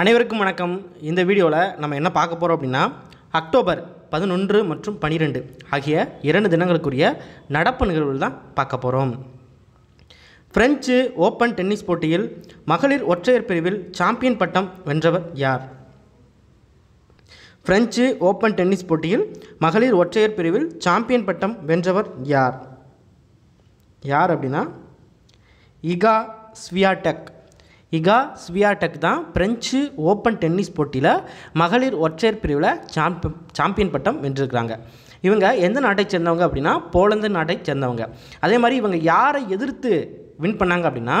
அனைவருக்கும் வணக்கம் இந்த வீடியோவில் நம்ம என்ன பார்க்க போகிறோம் அப்படின்னா அக்டோபர் பதினொன்று மற்றும் பனிரெண்டு ஆகிய இரண்டு தினங்களுக்குரிய நடப்பு நிகழ்வுகள் தான் பார்க்க போகிறோம் பிரெஞ்சு ஓப்பன் டென்னிஸ் போட்டியில் மகளிர் ஒற்றையர் பிரிவில் சாம்பியன் பட்டம் வென்றவர் யார் பிரெஞ்சு ஓப்பன் டென்னிஸ் போட்டியில் மகளிர் ஒற்றையர் பிரிவில் சாம்பியன் பட்டம் வென்றவர் யார் யார் அப்படின்னா இகா ஸ்வியாடெக் இகா ஸ்வியாடெக் தான் பிரெஞ்சு ஓப்பன் டென்னிஸ் போட்டியில் மகளிர் ஒற்றையர் பிரிவில் சாம்பியன் சாம்பியன் பட்டம் வென்றிருக்கிறாங்க இவங்க எந்த நாட்டை சேர்ந்தவங்க அப்படின்னா போலந்து நாட்டை சேர்ந்தவங்க அதே மாதிரி இவங்க யாரை எதிர்த்து வின் பண்ணாங்க அப்படின்னா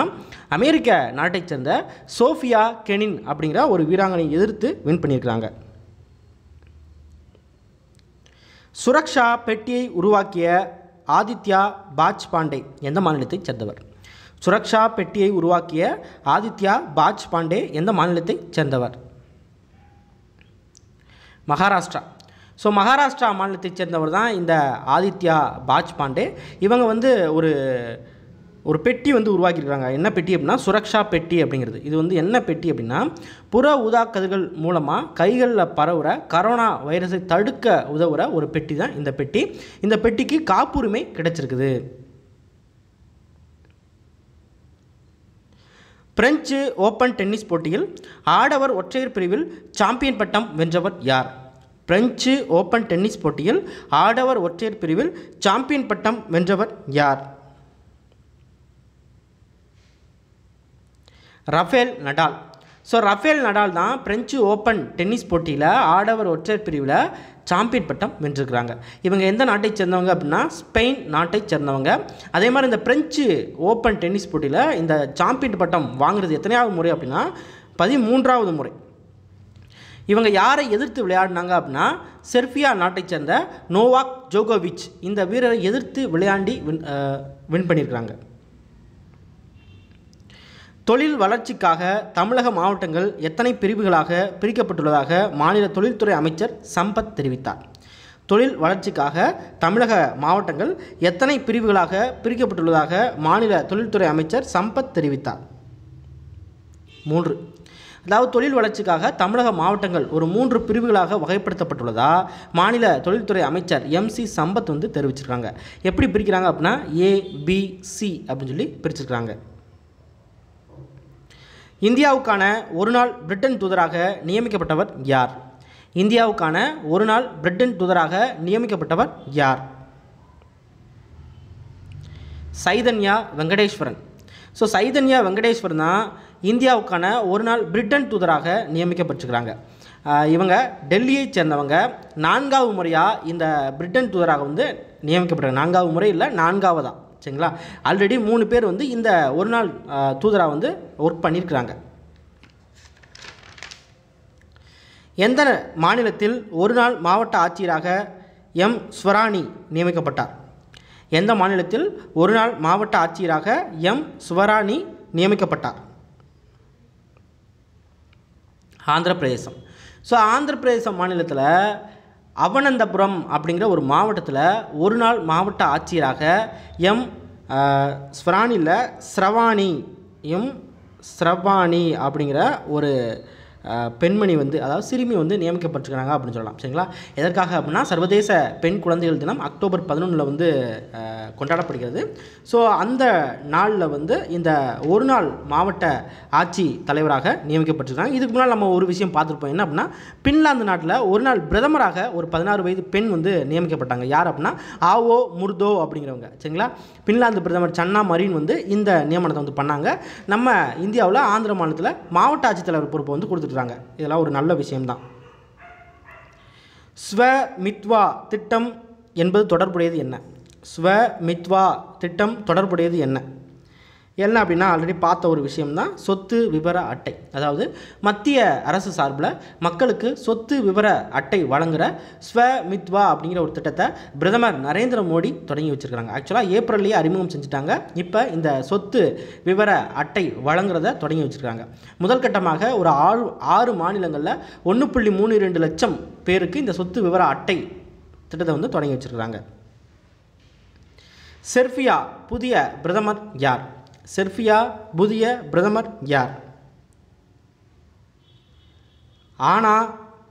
அமெரிக்க நாட்டை சேர்ந்த சோஃபியா கெனின் அப்படிங்கிற ஒரு வீராங்கனை எதிர்த்து வின் பண்ணியிருக்கிறாங்க சுரக்ஷா பெட்டியை உருவாக்கிய ஆதித்யா பாஜ் பாண்டே எந்த மாநிலத்தைச் சேர்ந்தவர் சுரக்ஷா பெட்டியை உருவாக்கிய ஆதித்யா பாஜ் பாண்டே எந்த மாநிலத்தைச் சேர்ந்தவர் மகாராஷ்டிரா ஸோ மகாராஷ்டிரா மாநிலத்தைச் சேர்ந்தவர் தான் இந்த ஆதித்யா பாஜ் பாண்டே இவங்க வந்து ஒரு ஒரு பெட்டி வந்து உருவாக்கியிருக்கிறாங்க என்ன பெட்டி அப்படின்னா சுரக்ஷா பெட்டி அப்படிங்கிறது இது வந்து என்ன பெட்டி அப்படின்னா புற ஊதா மூலமாக கைகளில் பரவுகிற கரோனா வைரஸை தடுக்க உதவுகிற ஒரு பெட்டி தான் இந்த பெட்டி இந்த பெட்டிக்கு காப்புரிமை கிடைச்சிருக்குது பிரெஞ்சு ஓப்பன் டென்னிஸ் போட்டியில் ஆடவர் ஒற்றையர் பிரிவில் சாம்பியன் பட்டம் வென்றவர் யார் பிரெஞ்சு ஓப்பன் டென்னிஸ் போட்டியில் ஆடவர் ஒற்றையர் பிரிவில் சாம்பியன் பட்டம் வென்றவர் யார் Rafael Nadal so Rafael Nadal தான் பிரெஞ்சு ஓப்பன் டென்னிஸ் போட்டியில் ஆடவர் ஒற்றையர் பிரிவில் சாம்பியன் பட்டம் வென்றிருக்கிறாங்க இவங்க எந்த நாட்டை சேர்ந்தவங்க அப்படின்னா ஸ்பெயின் நாட்டை சேர்ந்தவங்க அதே மாதிரி இந்த பிரெஞ்சு ஓப்பன் டென்னிஸ் போட்டியில் இந்த சாம்பியன் பட்டம் வாங்குறது எத்தனையாவது முறை அப்படின்னா பதிமூன்றாவது முறை இவங்க யாரை எதிர்த்து விளையாடினாங்க அப்படின்னா செர்பியா நாட்டை சேர்ந்த நோவாக் ஜோகோவிச் இந்த வீரரை எதிர்த்து விளையாண்டி வின் வின் பண்ணியிருக்கிறாங்க தொழில் வளர்ச்சிக்காக தமிழக மாவட்டங்கள் எத்தனை பிரிவுகளாக பிரிக்கப்பட்டுள்ளதாக மாநில தொழில்துறை அமைச்சர் சம்பத் தெரிவித்தார் தொழில் வளர்ச்சிக்காக தமிழக மாவட்டங்கள் எத்தனை பிரிவுகளாக பிரிக்கப்பட்டுள்ளதாக மாநில தொழில்துறை அமைச்சர் சம்பத் தெரிவித்தார் மூன்று அதாவது தொழில் வளர்ச்சிக்காக தமிழக மாவட்டங்கள் ஒரு மூன்று பிரிவுகளாக வகைப்படுத்தப்பட்டுள்ளதா மாநில தொழில்துறை அமைச்சர் எம் சி சம்பத் வந்து தெரிவிச்சிருக்காங்க எப்படி பிரிக்கிறாங்க அப்படின்னா ஏபிசி அப்படின்னு சொல்லி பிரிச்சிருக்கிறாங்க இந்தியாவுக்கான ஒரு நாள் பிரிட்டன் தூதராக நியமிக்கப்பட்டவர் யார் இந்தியாவுக்கான ஒரு நாள் பிரிட்டன் தூதராக நியமிக்கப்பட்டவர் யார் சைதன்யா வெங்கடேஸ்வரன் ஸோ சைதன்யா வெங்கடேஸ்வரன் தான் இந்தியாவுக்கான ஒரு நாள் பிரிட்டன் தூதராக நியமிக்கப்பட்டிருக்கிறாங்க இவங்க டெல்லியை சேர்ந்தவங்க நான்காவது முறையாக இந்த பிரிட்டன் தூதராக வந்து நியமிக்கப்பட்டாங்க நான்காவது முறை இல்லை நான்காவதான் சரிங்களா ஆல்ரெடி மூணு பேர் வந்து இந்த ஒரு நாள் தூதராக வந்து ஒர்க் பண்ணியிருக்கிறாங்க எந்த மாநிலத்தில் ஒரு நாள் மாவட்ட ஆட்சியராக எம் ஸ்வராணி நியமிக்கப்பட்டார் எந்த மாநிலத்தில் ஒரு நாள் மாவட்ட ஆட்சியராக எம் ஸ்வராணி நியமிக்கப்பட்டார் ஆந்திர பிரதேசம் ஸோ ஆந்திர பிரதேச மாநிலத்தில் அவனந்தபுரம் அப்படிங்கிற ஒரு மாவட்டத்தில் ஒரு நாள் மாவட்ட ஆட்சியராக எம் ஸ்வராணியில் ஸ்ரவாணியும் ஸ்ரவாணி அப்படிங்கிற ஒரு பெண்மணி வந்து அதாவது சிறுமி வந்து நியமிக்கப்பட்டிருக்கிறாங்க அப்படின்னு சொல்லலாம் சரிங்களா எதற்காக அப்படின்னா சர்வதேச பெண் குழந்தைகள் தினம் அக்டோபர் பதினொன்றில் வந்து கொண்டாடப்படுகிறது ஸோ அந்த நாளில் வந்து இந்த ஒரு நாள் மாவட்ட ஆட்சி தலைவராக நியமிக்கப்பட்டிருக்காங்க இதுக்கு முன்னால் நம்ம ஒரு விஷயம் பார்த்துருப்போம் என்ன அப்படின்னா பின்லாந்து நாட்டில் ஒரு நாள் பிரதமராக ஒரு பதினாறு வயது பெண் வந்து நியமிக்கப்பட்டாங்க யார் அப்படின்னா ஆவோ முர்தோ அப்படிங்கிறவங்க சரிங்களா பின்லாந்து பிரதமர் சன்னா மரீன் வந்து இந்த நியமனத்தை வந்து பண்ணாங்க நம்ம இந்தியாவில் ஆந்திர மாநிலத்தில் மாவட்ட ஆட்சித்தலைவர் பொறுப்பு வந்து கொடுத்து கொடுத்துட்றாங்க இதெல்லாம் ஒரு நல்ல விஷயம்தான் ஸ்வமித்வா திட்டம் என்பது தொடர்புடையது என்ன ஸ்வமித்வா திட்டம் தொடர்புடையது என்ன என்ன அப்படின்னா ஆல்ரெடி பார்த்த ஒரு விஷயம்தான் சொத்து விவர அட்டை அதாவது மத்திய அரசு சார்பில் மக்களுக்கு சொத்து விவர அட்டை வழங்குகிற ஸ்வமித்வா அப்படிங்கிற ஒரு திட்டத்தை பிரதமர் நரேந்திர மோடி தொடங்கி வச்சுருக்காங்க ஆக்சுவலாக ஏப்ரல்லையே அறிமுகம் செஞ்சுட்டாங்க இப்போ இந்த சொத்து விவர அட்டை வழங்குறத தொடங்கி வச்சுருக்காங்க முதல் கட்டமாக ஒரு ஆறு ஆறு மாநிலங்களில் ஒன்று புள்ளி மூணு ரெண்டு லட்சம் பேருக்கு இந்த சொத்து விவர அட்டை திட்டத்தை வந்து தொடங்கி வச்சுருக்கிறாங்க செர்பியா புதிய பிரதமர் யார் செர்பியா புதிய பிரதமர் யார் ஆனா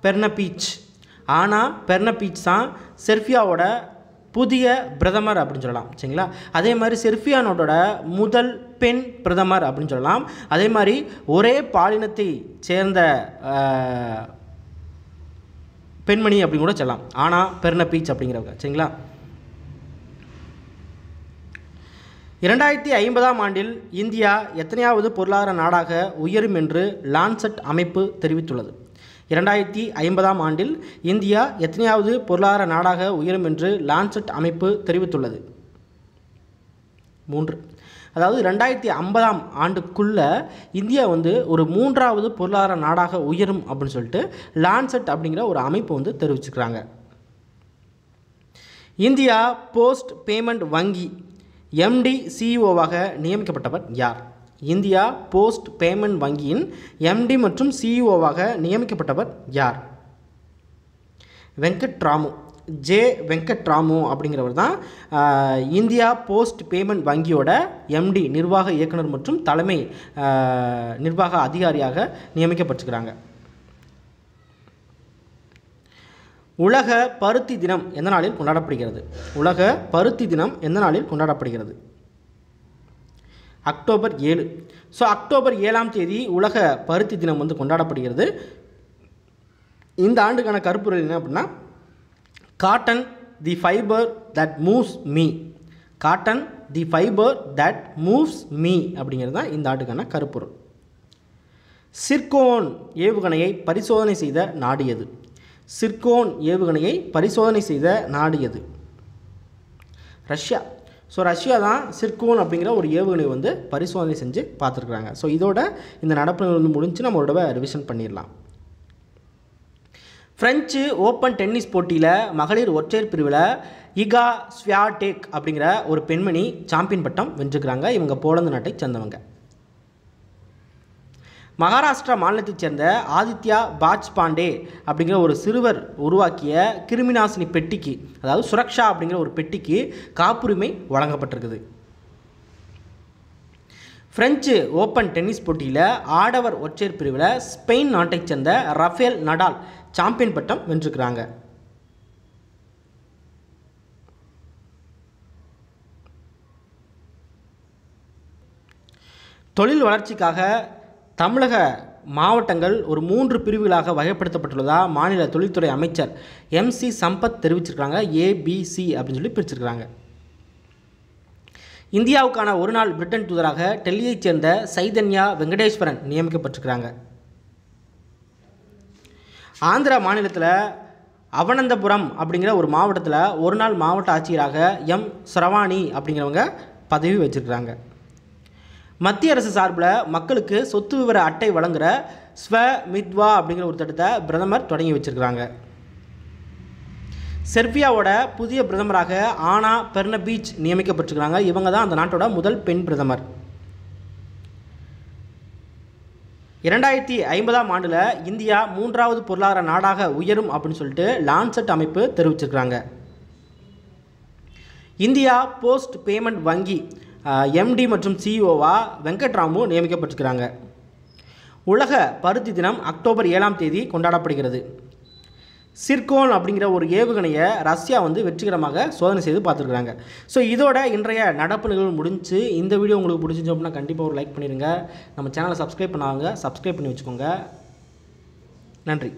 பெர்னபீச் ஆனா பெர்னபீச் தான் செர்பியாவோட புதிய பிரதமர் அப்படின்னு சொல்லலாம் சரிங்களா அதே மாதிரி செர்பியானோட முதல் பெண் பிரதமர் அப்படின்னு சொல்லலாம் அதே மாதிரி ஒரே பாலினத்தை சேர்ந்த பெண்மணி அப்படின்னு கூட சொல்லலாம் ஆனா பெர்னபீச் அப்படிங்கிறவங்க சரிங்களா இரண்டாயிரத்தி ஐம்பதாம் ஆண்டில் இந்தியா எத்தனையாவது பொருளாதார நாடாக உயரும் என்று லான்செட் அமைப்பு தெரிவித்துள்ளது இரண்டாயிரத்தி ஐம்பதாம் ஆண்டில் இந்தியா எத்தனையாவது பொருளாதார நாடாக உயரும் என்று லான்செட் அமைப்பு தெரிவித்துள்ளது மூன்று அதாவது ரெண்டாயிரத்தி ஐம்பதாம் ஆண்டுக்குள்ளே இந்தியா வந்து ஒரு மூன்றாவது பொருளாதார நாடாக உயரும் அப்படின்னு சொல்லிட்டு லான்செட் அப்படிங்கிற ஒரு அமைப்பு வந்து தெரிவிச்சுக்கிறாங்க இந்தியா போஸ்ட் பேமெண்ட் வங்கி எம்டி சிஇஓவாக e நியமிக்கப்பட்டவர் யார் இந்தியா போஸ்ட் பேமெண்ட் வங்கியின் எம்டி மற்றும் சிஇஓவாக e நியமிக்கப்பட்டவர் யார் வெங்கட் ராமு ஜே வெங்கட் ராமு அப்படிங்கிறவர் தான் இந்தியா போஸ்ட் பேமெண்ட் வங்கியோட எம்டி நிர்வாக இயக்குனர் மற்றும் தலைமை நிர்வாக அதிகாரியாக நியமிக்கப்பட்டிருக்கிறாங்க உலக பருத்தி தினம் எந்த நாளில் கொண்டாடப்படுகிறது உலக பருத்தி தினம் எந்த நாளில் கொண்டாடப்படுகிறது அக்டோபர் ஏழு ஸோ அக்டோபர் ஏழாம் தேதி உலக பருத்தி தினம் வந்து கொண்டாடப்படுகிறது இந்த ஆண்டுக்கான கருப்பொருள் என்ன அப்படின்னா cotton the fibre that moves me cotton the fibre that moves me அப்படிங்கிறது தான் இந்த ஆண்டுக்கான கருப்பொருள் சிர்கோன் ஏவுகணையை பரிசோதனை செய்த நாடு எது சிர்கோன் ஏவுகணையை பரிசோதனை செய்த நாடு எது ரஷ்யா ஸோ ரஷ்யா தான் சிர்கோன் அப்படிங்கிற ஒரு ஏவுகணை வந்து பரிசோதனை செஞ்சு பார்த்துருக்குறாங்க ஸோ இதோட இந்த நடப்பு வந்து முடிஞ்சு நம்ம ஒரு தடவை ரிவிஷன் பண்ணிடலாம் ஃப்ரெஞ்சு ஓப்பன் டென்னிஸ் போட்டியில் மகளிர் ஒற்றையர் பிரிவில் இகா ஸ்வியாடேக் அப்படிங்கிற ஒரு பெண்மணி சாம்பியன் பட்டம் வென்றுக்கிறாங்க இவங்க போலந்து நாட்டை சேர்ந்தவங்க மகாராஷ்டிரா மாநிலத்தைச் சேர்ந்த ஆதித்யா பாஜ் பாண்டே அப்படிங்கிற ஒரு சிறுவர் உருவாக்கிய கிருமிநாசினி பெட்டிக்கு அதாவது சுரக்ஷா அப்படிங்கிற ஒரு பெட்டிக்கு காப்புரிமை வழங்கப்பட்டிருக்குது பிரெஞ்சு ஓப்பன் டென்னிஸ் போட்டியில் ஆடவர் ஒற்றையர் பிரிவில் ஸ்பெயின் நாட்டைச் சேர்ந்த ரஃபேல் நடால் சாம்பியன் பட்டம் வென்றிருக்கிறாங்க தொழில் வளர்ச்சிக்காக தமிழக மாவட்டங்கள் ஒரு மூன்று பிரிவுகளாக வகைப்படுத்தப்பட்டுள்ளதாக மாநில தொழில்துறை அமைச்சர் எம் சி சம்பத் தெரிவிச்சிருக்கிறாங்க ஏபிசி அப்படின்னு சொல்லி பிரிச்சிருக்கிறாங்க இந்தியாவுக்கான ஒரு நாள் பிரிட்டன் தூதராக டெல்லியைச் சேர்ந்த சைதன்யா வெங்கடேஸ்வரன் நியமிக்கப்பட்டிருக்கிறாங்க ஆந்திர மாநிலத்தில் அவனந்தபுரம் அப்படிங்கிற ஒரு மாவட்டத்தில் ஒரு நாள் மாவட்ட ஆட்சியராக எம் சரவாணி அப்படிங்கிறவங்க பதவி வச்சுருக்கிறாங்க மத்திய அரசு சார்பில் மக்களுக்கு சொத்து விவர அட்டை வழங்குகிற ஸ்வ மித்வா அப்படிங்கிற ஒரு திட்டத்தை பிரதமர் தொடங்கி வச்சுருக்கிறாங்க செர்பியாவோட புதிய பிரதமராக ஆனா பெர்னபீச் நியமிக்கப்பட்டிருக்கிறாங்க இவங்க தான் அந்த நாட்டோட முதல் பெண் பிரதமர் இரண்டாயிரத்தி ஐம்பதாம் ஆண்டில் இந்தியா மூன்றாவது பொருளாதார நாடாக உயரும் அப்படின்னு சொல்லிட்டு லான்செட் அமைப்பு தெரிவிச்சிருக்கிறாங்க இந்தியா போஸ்ட் பேமெண்ட் வங்கி எம்டி மற்றும் சிஇஓவாக e வெங்கட்ராமு நியமிக்கப்பட்டிருக்கிறாங்க உலக பருத்தி தினம் அக்டோபர் ஏழாம் தேதி கொண்டாடப்படுகிறது சிர்கோன் அப்படிங்கிற ஒரு ஏவுகணையை ரஷ்யா வந்து வெற்றிகரமாக சோதனை செய்து பார்த்துருக்குறாங்க ஸோ இதோட இன்றைய நடப்பு நிகழ்வு முடிஞ்சு இந்த வீடியோ உங்களுக்கு பிடிச்சிச்சு அப்படின்னா கண்டிப்பாக ஒரு லைக் பண்ணிடுங்க நம்ம சேனலை சப்ஸ்கிரைப் பண்ணாங்க சப்ஸ்கிரைப் பண்ணி வச்சுக்கோங்க நன்றி